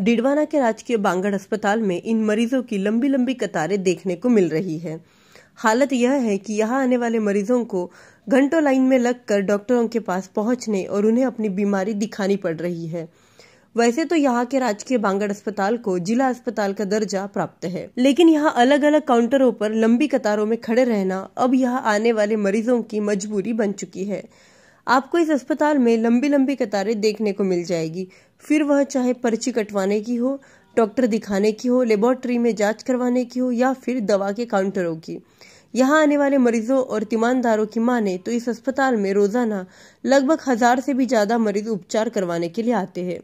डिडवाना के राजकीय बांगड़ अस्पताल में इन मरीजों की लंबी लंबी कतारें देखने को मिल रही है हालत यह है कि यहाँ आने वाले मरीजों को घंटों लाइन में लगकर डॉक्टरों के पास पहुँचने और उन्हें अपनी बीमारी दिखानी पड़ रही है वैसे तो यहाँ के राजकीय बांगड़ अस्पताल को जिला अस्पताल का दर्जा प्राप्त है लेकिन यहाँ अलग अलग काउंटरों पर लंबी कतारों में खड़े रहना अब यहाँ आने वाले मरीजों की मजबूरी बन चुकी है आपको इस अस्पताल में लंबी लंबी कतारें देखने को मिल जाएगी फिर वह चाहे पर्ची कटवाने की हो डॉक्टर दिखाने की हो लेबोरेटरी में जांच करवाने की हो या फिर दवा के काउंटरों की यहाँ आने वाले मरीजों और तीमानदारों की माने तो इस अस्पताल में रोजाना लगभग हजार से भी ज्यादा मरीज उपचार करवाने के लिए आते हैं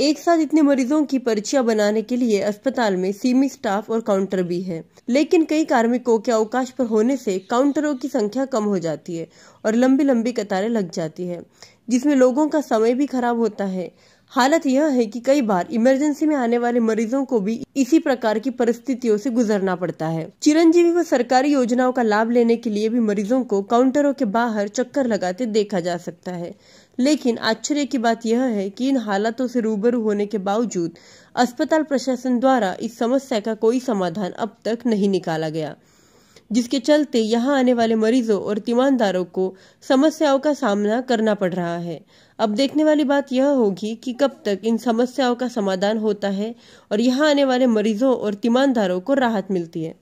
एक साथ इतने मरीजों की पर्चियां बनाने के लिए अस्पताल में सीमित स्टाफ और काउंटर भी है लेकिन कई कार्मिकों के अवकाश पर होने से काउंटरों की संख्या कम हो जाती है और लंबी लंबी कतारें लग जाती है जिसमें लोगों का समय भी खराब होता है हालत यह है कि कई बार इमरजेंसी में आने वाले मरीजों को भी इसी प्रकार की परिस्थितियों से गुजरना पड़ता है चिरंजीवी व सरकारी योजनाओं का लाभ लेने के लिए भी मरीजों को काउंटरों के बाहर चक्कर लगाते देखा जा सकता है लेकिन आश्चर्य की बात यह है कि इन हालातों से रूबरू होने के बावजूद अस्पताल प्रशासन द्वारा इस समस्या का कोई समाधान अब तक नहीं निकाला गया जिसके चलते यहाँ आने वाले मरीजों और तीमानदारों को समस्याओं का सामना करना पड़ रहा है अब देखने वाली बात यह होगी कि कब तक इन समस्याओं का समाधान होता है और यहाँ आने वाले मरीजों और तीमानदारों को राहत मिलती है